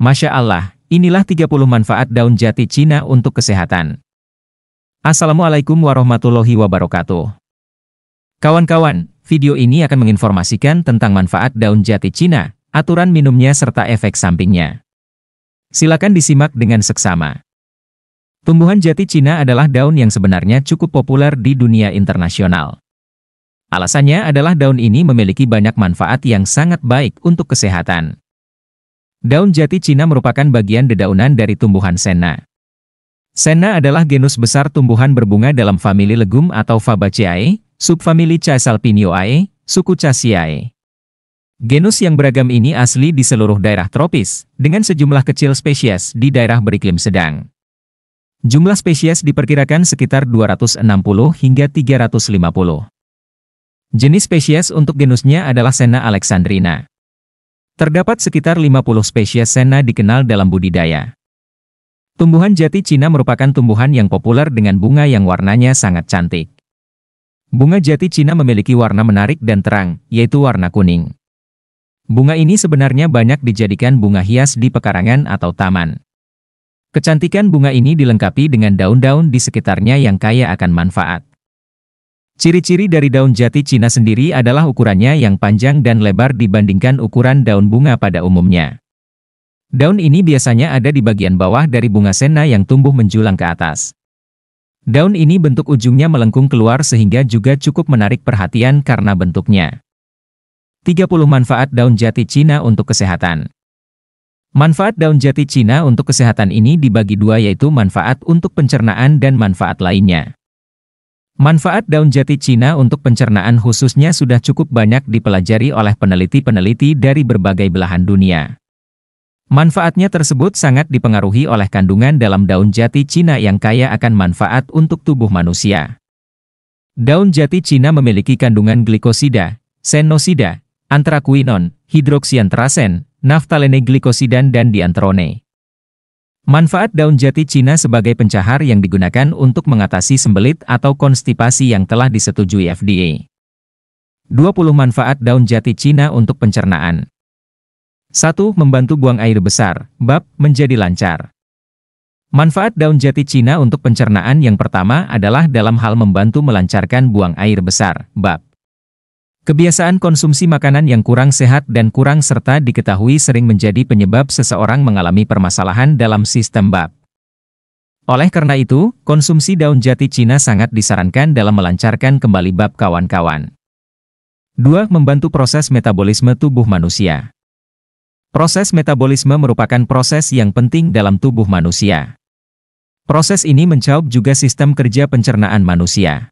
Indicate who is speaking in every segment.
Speaker 1: Masya Allah, inilah 30 manfaat daun jati Cina untuk kesehatan. Assalamualaikum warahmatullahi wabarakatuh. Kawan-kawan, video ini akan menginformasikan tentang manfaat daun jati Cina, aturan minumnya serta efek sampingnya. Silakan disimak dengan seksama. Tumbuhan jati Cina adalah daun yang sebenarnya cukup populer di dunia internasional. Alasannya adalah daun ini memiliki banyak manfaat yang sangat baik untuk kesehatan. Daun jati Cina merupakan bagian dedaunan dari tumbuhan senna. Senna adalah genus besar tumbuhan berbunga dalam famili legum atau Fabaceae, subfamili Caesalpinioae, suku Chasiae. Genus yang beragam ini asli di seluruh daerah tropis, dengan sejumlah kecil spesies di daerah beriklim sedang. Jumlah spesies diperkirakan sekitar 260 hingga 350. Jenis spesies untuk genusnya adalah Senna alexandrina. Terdapat sekitar 50 spesies sena dikenal dalam budidaya. Tumbuhan jati Cina merupakan tumbuhan yang populer dengan bunga yang warnanya sangat cantik. Bunga jati Cina memiliki warna menarik dan terang, yaitu warna kuning. Bunga ini sebenarnya banyak dijadikan bunga hias di pekarangan atau taman. Kecantikan bunga ini dilengkapi dengan daun-daun di sekitarnya yang kaya akan manfaat. Ciri-ciri dari daun jati Cina sendiri adalah ukurannya yang panjang dan lebar dibandingkan ukuran daun bunga pada umumnya. Daun ini biasanya ada di bagian bawah dari bunga sena yang tumbuh menjulang ke atas. Daun ini bentuk ujungnya melengkung keluar sehingga juga cukup menarik perhatian karena bentuknya. 30 Manfaat Daun Jati Cina untuk Kesehatan Manfaat daun jati Cina untuk kesehatan ini dibagi dua yaitu manfaat untuk pencernaan dan manfaat lainnya. Manfaat daun jati Cina untuk pencernaan khususnya sudah cukup banyak dipelajari oleh peneliti-peneliti dari berbagai belahan dunia. Manfaatnya tersebut sangat dipengaruhi oleh kandungan dalam daun jati Cina yang kaya akan manfaat untuk tubuh manusia. Daun jati Cina memiliki kandungan glikosida, senosida, antraquinon, hidroksiantrasen, naftalene glikosidan dan diantrone. Manfaat daun jati Cina sebagai pencahar yang digunakan untuk mengatasi sembelit atau konstipasi yang telah disetujui FDA. 20 manfaat daun jati Cina untuk pencernaan. 1. Membantu buang air besar, bab, menjadi lancar. Manfaat daun jati Cina untuk pencernaan yang pertama adalah dalam hal membantu melancarkan buang air besar, bab. Kebiasaan konsumsi makanan yang kurang sehat dan kurang serta diketahui sering menjadi penyebab seseorang mengalami permasalahan dalam sistem bab. Oleh karena itu, konsumsi daun jati Cina sangat disarankan dalam melancarkan kembali bab kawan-kawan. 2. Membantu proses metabolisme tubuh manusia. Proses metabolisme merupakan proses yang penting dalam tubuh manusia. Proses ini mencakup juga sistem kerja pencernaan manusia.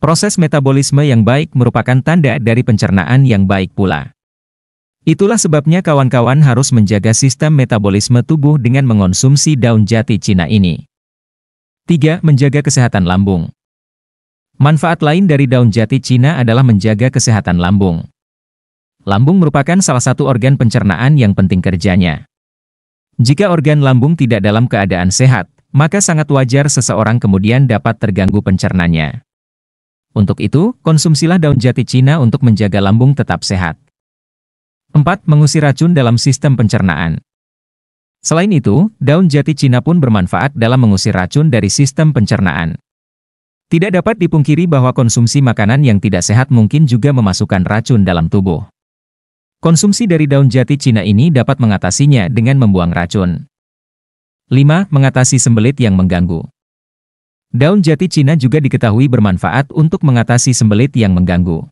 Speaker 1: Proses metabolisme yang baik merupakan tanda dari pencernaan yang baik pula. Itulah sebabnya kawan-kawan harus menjaga sistem metabolisme tubuh dengan mengonsumsi daun jati Cina ini. 3. Menjaga kesehatan lambung. Manfaat lain dari daun jati Cina adalah menjaga kesehatan lambung. Lambung merupakan salah satu organ pencernaan yang penting kerjanya. Jika organ lambung tidak dalam keadaan sehat, maka sangat wajar seseorang kemudian dapat terganggu pencernanya. Untuk itu, konsumsilah daun jati Cina untuk menjaga lambung tetap sehat. 4. Mengusir racun dalam sistem pencernaan. Selain itu, daun jati Cina pun bermanfaat dalam mengusir racun dari sistem pencernaan. Tidak dapat dipungkiri bahwa konsumsi makanan yang tidak sehat mungkin juga memasukkan racun dalam tubuh. Konsumsi dari daun jati Cina ini dapat mengatasinya dengan membuang racun. 5. Mengatasi sembelit yang mengganggu. Daun jati Cina juga diketahui bermanfaat untuk mengatasi sembelit yang mengganggu.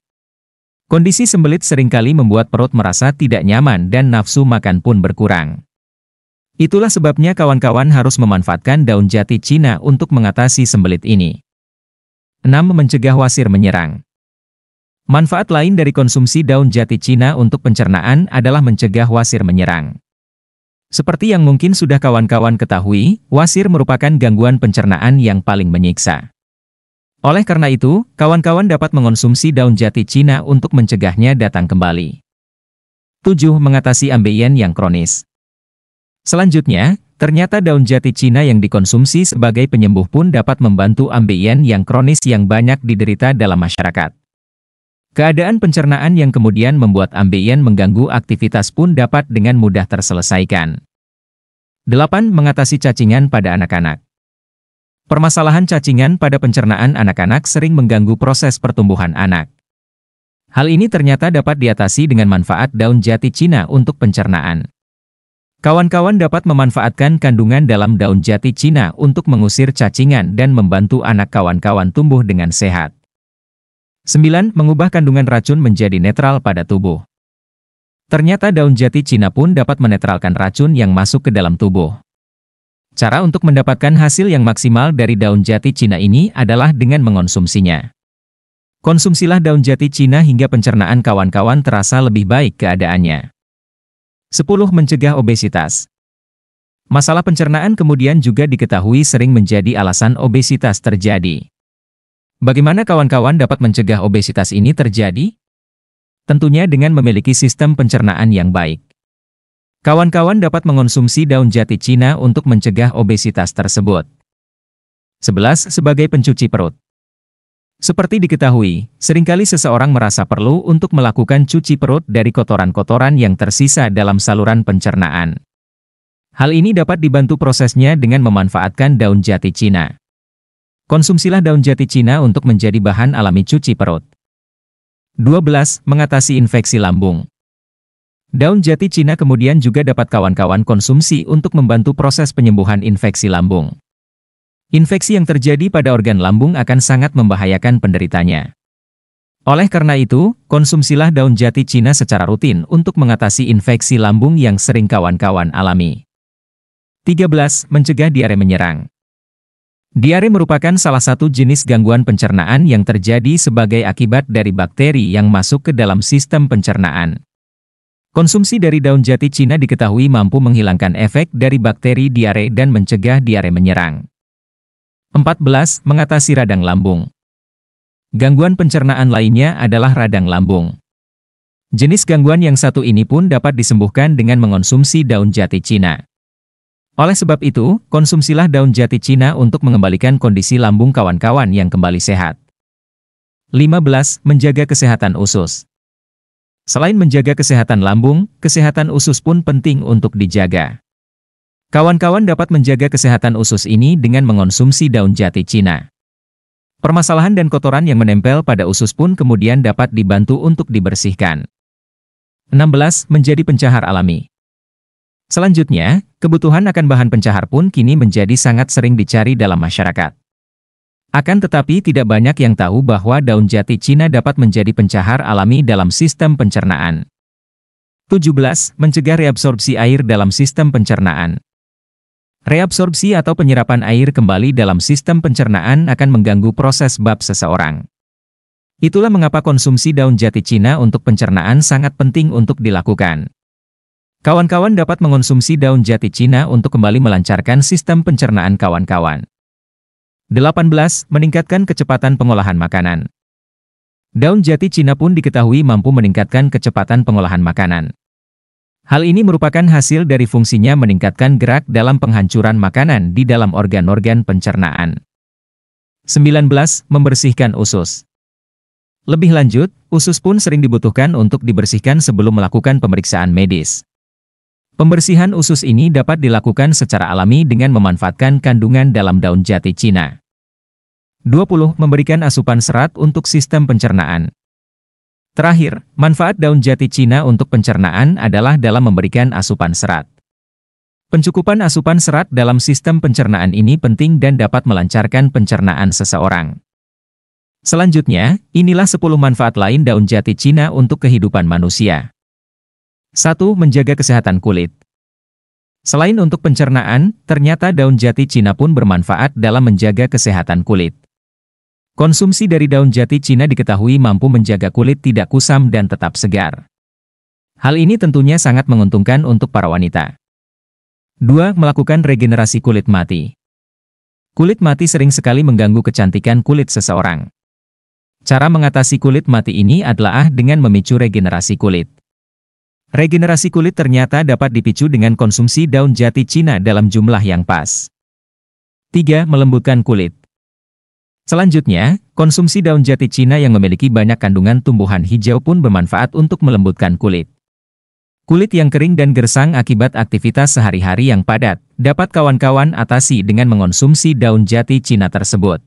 Speaker 1: Kondisi sembelit seringkali membuat perut merasa tidak nyaman dan nafsu makan pun berkurang. Itulah sebabnya kawan-kawan harus memanfaatkan daun jati Cina untuk mengatasi sembelit ini. 6. Mencegah wasir menyerang Manfaat lain dari konsumsi daun jati Cina untuk pencernaan adalah mencegah wasir menyerang. Seperti yang mungkin sudah kawan-kawan ketahui, wasir merupakan gangguan pencernaan yang paling menyiksa. Oleh karena itu, kawan-kawan dapat mengonsumsi daun jati Cina untuk mencegahnya datang kembali. 7. Mengatasi ambeien yang kronis Selanjutnya, ternyata daun jati Cina yang dikonsumsi sebagai penyembuh pun dapat membantu ambeien yang kronis yang banyak diderita dalam masyarakat. Keadaan pencernaan yang kemudian membuat ambeien mengganggu aktivitas pun dapat dengan mudah terselesaikan. 8. Mengatasi cacingan pada anak-anak Permasalahan cacingan pada pencernaan anak-anak sering mengganggu proses pertumbuhan anak. Hal ini ternyata dapat diatasi dengan manfaat daun jati Cina untuk pencernaan. Kawan-kawan dapat memanfaatkan kandungan dalam daun jati Cina untuk mengusir cacingan dan membantu anak kawan-kawan tumbuh dengan sehat. 9. Mengubah kandungan racun menjadi netral pada tubuh. Ternyata daun jati Cina pun dapat menetralkan racun yang masuk ke dalam tubuh. Cara untuk mendapatkan hasil yang maksimal dari daun jati Cina ini adalah dengan mengonsumsinya. Konsumsilah daun jati Cina hingga pencernaan kawan-kawan terasa lebih baik keadaannya. 10. Mencegah obesitas. Masalah pencernaan kemudian juga diketahui sering menjadi alasan obesitas terjadi. Bagaimana kawan-kawan dapat mencegah obesitas ini terjadi? Tentunya dengan memiliki sistem pencernaan yang baik. Kawan-kawan dapat mengonsumsi daun jati Cina untuk mencegah obesitas tersebut. 11. Sebagai pencuci perut Seperti diketahui, seringkali seseorang merasa perlu untuk melakukan cuci perut dari kotoran-kotoran yang tersisa dalam saluran pencernaan. Hal ini dapat dibantu prosesnya dengan memanfaatkan daun jati Cina. Konsumsilah daun jati Cina untuk menjadi bahan alami cuci perut. 12. Mengatasi infeksi lambung. Daun jati Cina kemudian juga dapat kawan-kawan konsumsi untuk membantu proses penyembuhan infeksi lambung. Infeksi yang terjadi pada organ lambung akan sangat membahayakan penderitanya. Oleh karena itu, konsumsilah daun jati Cina secara rutin untuk mengatasi infeksi lambung yang sering kawan-kawan alami. 13. Mencegah diare menyerang. Diare merupakan salah satu jenis gangguan pencernaan yang terjadi sebagai akibat dari bakteri yang masuk ke dalam sistem pencernaan. Konsumsi dari daun jati Cina diketahui mampu menghilangkan efek dari bakteri diare dan mencegah diare menyerang. 14. Mengatasi radang lambung Gangguan pencernaan lainnya adalah radang lambung. Jenis gangguan yang satu ini pun dapat disembuhkan dengan mengonsumsi daun jati Cina. Oleh sebab itu, konsumsilah daun jati Cina untuk mengembalikan kondisi lambung kawan-kawan yang kembali sehat. 15. Menjaga kesehatan usus Selain menjaga kesehatan lambung, kesehatan usus pun penting untuk dijaga. Kawan-kawan dapat menjaga kesehatan usus ini dengan mengonsumsi daun jati Cina. Permasalahan dan kotoran yang menempel pada usus pun kemudian dapat dibantu untuk dibersihkan. 16. Menjadi pencahar alami Selanjutnya, kebutuhan akan bahan pencahar pun kini menjadi sangat sering dicari dalam masyarakat. Akan tetapi tidak banyak yang tahu bahwa daun jati Cina dapat menjadi pencahar alami dalam sistem pencernaan. 17. Mencegah reabsorpsi air dalam sistem pencernaan. Reabsorpsi atau penyerapan air kembali dalam sistem pencernaan akan mengganggu proses bab seseorang. Itulah mengapa konsumsi daun jati Cina untuk pencernaan sangat penting untuk dilakukan. Kawan-kawan dapat mengonsumsi daun jati Cina untuk kembali melancarkan sistem pencernaan kawan-kawan. 18. Meningkatkan kecepatan pengolahan makanan. Daun jati Cina pun diketahui mampu meningkatkan kecepatan pengolahan makanan. Hal ini merupakan hasil dari fungsinya meningkatkan gerak dalam penghancuran makanan di dalam organ-organ pencernaan. 19. Membersihkan usus. Lebih lanjut, usus pun sering dibutuhkan untuk dibersihkan sebelum melakukan pemeriksaan medis. Pembersihan usus ini dapat dilakukan secara alami dengan memanfaatkan kandungan dalam daun jati Cina. 20. Memberikan asupan serat untuk sistem pencernaan. Terakhir, manfaat daun jati Cina untuk pencernaan adalah dalam memberikan asupan serat. Pencukupan asupan serat dalam sistem pencernaan ini penting dan dapat melancarkan pencernaan seseorang. Selanjutnya, inilah 10 manfaat lain daun jati Cina untuk kehidupan manusia. 1. Menjaga kesehatan kulit. Selain untuk pencernaan, ternyata daun jati Cina pun bermanfaat dalam menjaga kesehatan kulit. Konsumsi dari daun jati Cina diketahui mampu menjaga kulit tidak kusam dan tetap segar. Hal ini tentunya sangat menguntungkan untuk para wanita. 2. Melakukan regenerasi kulit mati. Kulit mati sering sekali mengganggu kecantikan kulit seseorang. Cara mengatasi kulit mati ini adalah dengan memicu regenerasi kulit. Regenerasi kulit ternyata dapat dipicu dengan konsumsi daun jati Cina dalam jumlah yang pas. 3. Melembutkan kulit Selanjutnya, konsumsi daun jati Cina yang memiliki banyak kandungan tumbuhan hijau pun bermanfaat untuk melembutkan kulit. Kulit yang kering dan gersang akibat aktivitas sehari-hari yang padat, dapat kawan-kawan atasi dengan mengonsumsi daun jati Cina tersebut.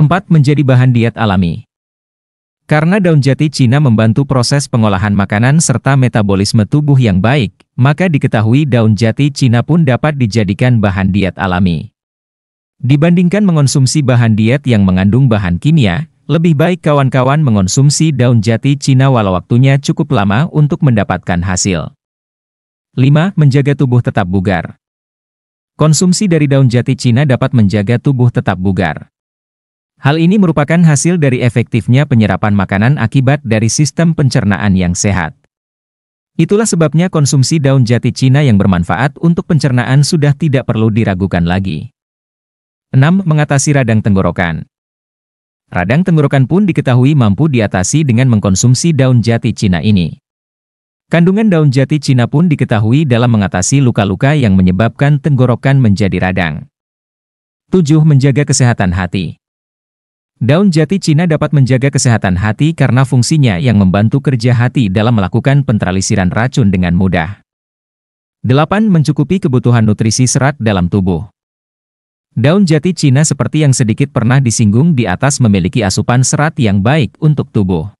Speaker 1: 4. Menjadi bahan diet alami karena daun jati Cina membantu proses pengolahan makanan serta metabolisme tubuh yang baik, maka diketahui daun jati Cina pun dapat dijadikan bahan diet alami. Dibandingkan mengonsumsi bahan diet yang mengandung bahan kimia, lebih baik kawan-kawan mengonsumsi daun jati Cina walau waktunya cukup lama untuk mendapatkan hasil. 5. Menjaga tubuh tetap bugar. Konsumsi dari daun jati Cina dapat menjaga tubuh tetap bugar. Hal ini merupakan hasil dari efektifnya penyerapan makanan akibat dari sistem pencernaan yang sehat. Itulah sebabnya konsumsi daun jati Cina yang bermanfaat untuk pencernaan sudah tidak perlu diragukan lagi. 6. Mengatasi radang tenggorokan Radang tenggorokan pun diketahui mampu diatasi dengan mengkonsumsi daun jati Cina ini. Kandungan daun jati Cina pun diketahui dalam mengatasi luka-luka yang menyebabkan tenggorokan menjadi radang. 7. Menjaga kesehatan hati Daun jati Cina dapat menjaga kesehatan hati karena fungsinya yang membantu kerja hati dalam melakukan pentralisiran racun dengan mudah. 8. Mencukupi kebutuhan nutrisi serat dalam tubuh. Daun jati Cina seperti yang sedikit pernah disinggung di atas memiliki asupan serat yang baik untuk tubuh.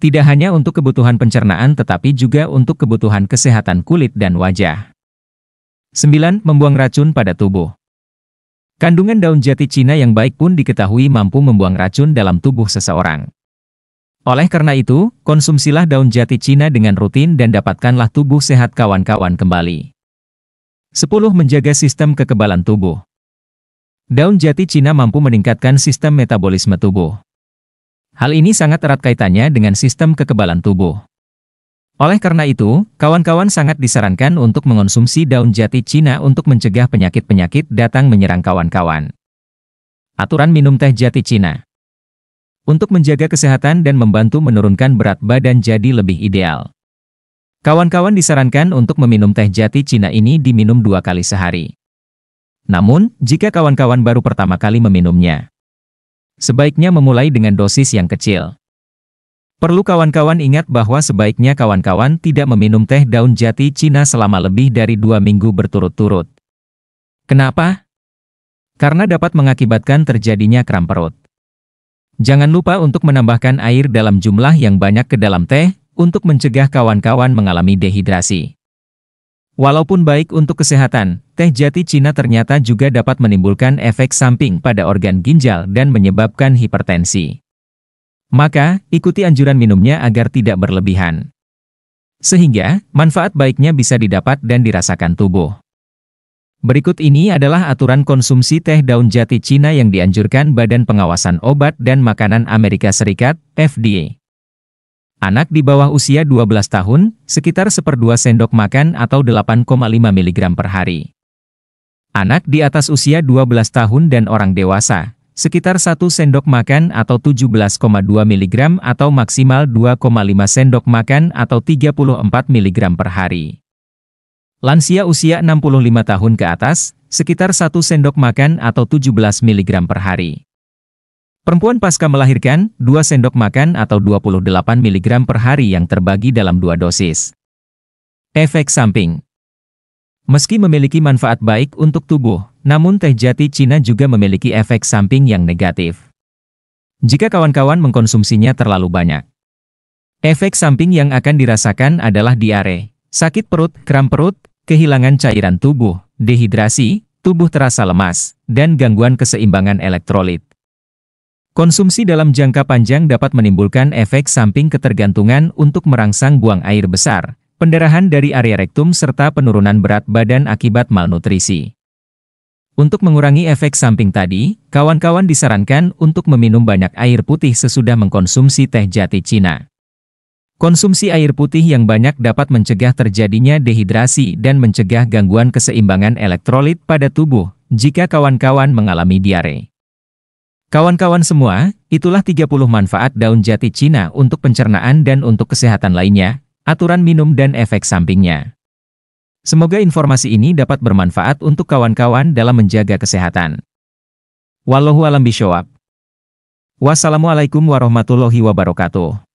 Speaker 1: Tidak hanya untuk kebutuhan pencernaan tetapi juga untuk kebutuhan kesehatan kulit dan wajah. 9. Membuang racun pada tubuh. Kandungan daun jati Cina yang baik pun diketahui mampu membuang racun dalam tubuh seseorang. Oleh karena itu, konsumsilah daun jati Cina dengan rutin dan dapatkanlah tubuh sehat kawan-kawan kembali. 10. Menjaga sistem kekebalan tubuh Daun jati Cina mampu meningkatkan sistem metabolisme tubuh. Hal ini sangat erat kaitannya dengan sistem kekebalan tubuh. Oleh karena itu, kawan-kawan sangat disarankan untuk mengonsumsi daun jati Cina untuk mencegah penyakit-penyakit datang menyerang kawan-kawan. Aturan minum teh jati Cina Untuk menjaga kesehatan dan membantu menurunkan berat badan jadi lebih ideal. Kawan-kawan disarankan untuk meminum teh jati Cina ini diminum dua kali sehari. Namun, jika kawan-kawan baru pertama kali meminumnya, sebaiknya memulai dengan dosis yang kecil. Perlu kawan-kawan ingat bahwa sebaiknya kawan-kawan tidak meminum teh daun jati Cina selama lebih dari dua minggu berturut-turut. Kenapa? Karena dapat mengakibatkan terjadinya kram perut. Jangan lupa untuk menambahkan air dalam jumlah yang banyak ke dalam teh, untuk mencegah kawan-kawan mengalami dehidrasi. Walaupun baik untuk kesehatan, teh jati Cina ternyata juga dapat menimbulkan efek samping pada organ ginjal dan menyebabkan hipertensi. Maka, ikuti anjuran minumnya agar tidak berlebihan. Sehingga, manfaat baiknya bisa didapat dan dirasakan tubuh. Berikut ini adalah aturan konsumsi teh daun jati Cina yang dianjurkan Badan Pengawasan Obat dan Makanan Amerika Serikat, FDA. Anak di bawah usia 12 tahun, sekitar seperdua sendok makan atau 8,5 mg per hari. Anak di atas usia 12 tahun dan orang dewasa, sekitar 1 sendok makan atau 17,2 mg atau maksimal 2,5 sendok makan atau 34 mg per hari. Lansia usia 65 tahun ke atas, sekitar 1 sendok makan atau 17 mg per hari. Perempuan pasca melahirkan, 2 sendok makan atau 28 mg per hari yang terbagi dalam dua dosis. Efek samping Meski memiliki manfaat baik untuk tubuh, namun teh jati Cina juga memiliki efek samping yang negatif. Jika kawan-kawan mengkonsumsinya terlalu banyak. Efek samping yang akan dirasakan adalah diare, sakit perut, kram perut, kehilangan cairan tubuh, dehidrasi, tubuh terasa lemas, dan gangguan keseimbangan elektrolit. Konsumsi dalam jangka panjang dapat menimbulkan efek samping ketergantungan untuk merangsang buang air besar, pendarahan dari area rektum serta penurunan berat badan akibat malnutrisi. Untuk mengurangi efek samping tadi, kawan-kawan disarankan untuk meminum banyak air putih sesudah mengkonsumsi teh jati Cina. Konsumsi air putih yang banyak dapat mencegah terjadinya dehidrasi dan mencegah gangguan keseimbangan elektrolit pada tubuh jika kawan-kawan mengalami diare. Kawan-kawan semua, itulah 30 manfaat daun jati Cina untuk pencernaan dan untuk kesehatan lainnya, aturan minum dan efek sampingnya. Semoga informasi ini dapat bermanfaat untuk kawan-kawan dalam menjaga kesehatan. Wallahu alam bishawab. Wassalamualaikum warahmatullahi wabarakatuh.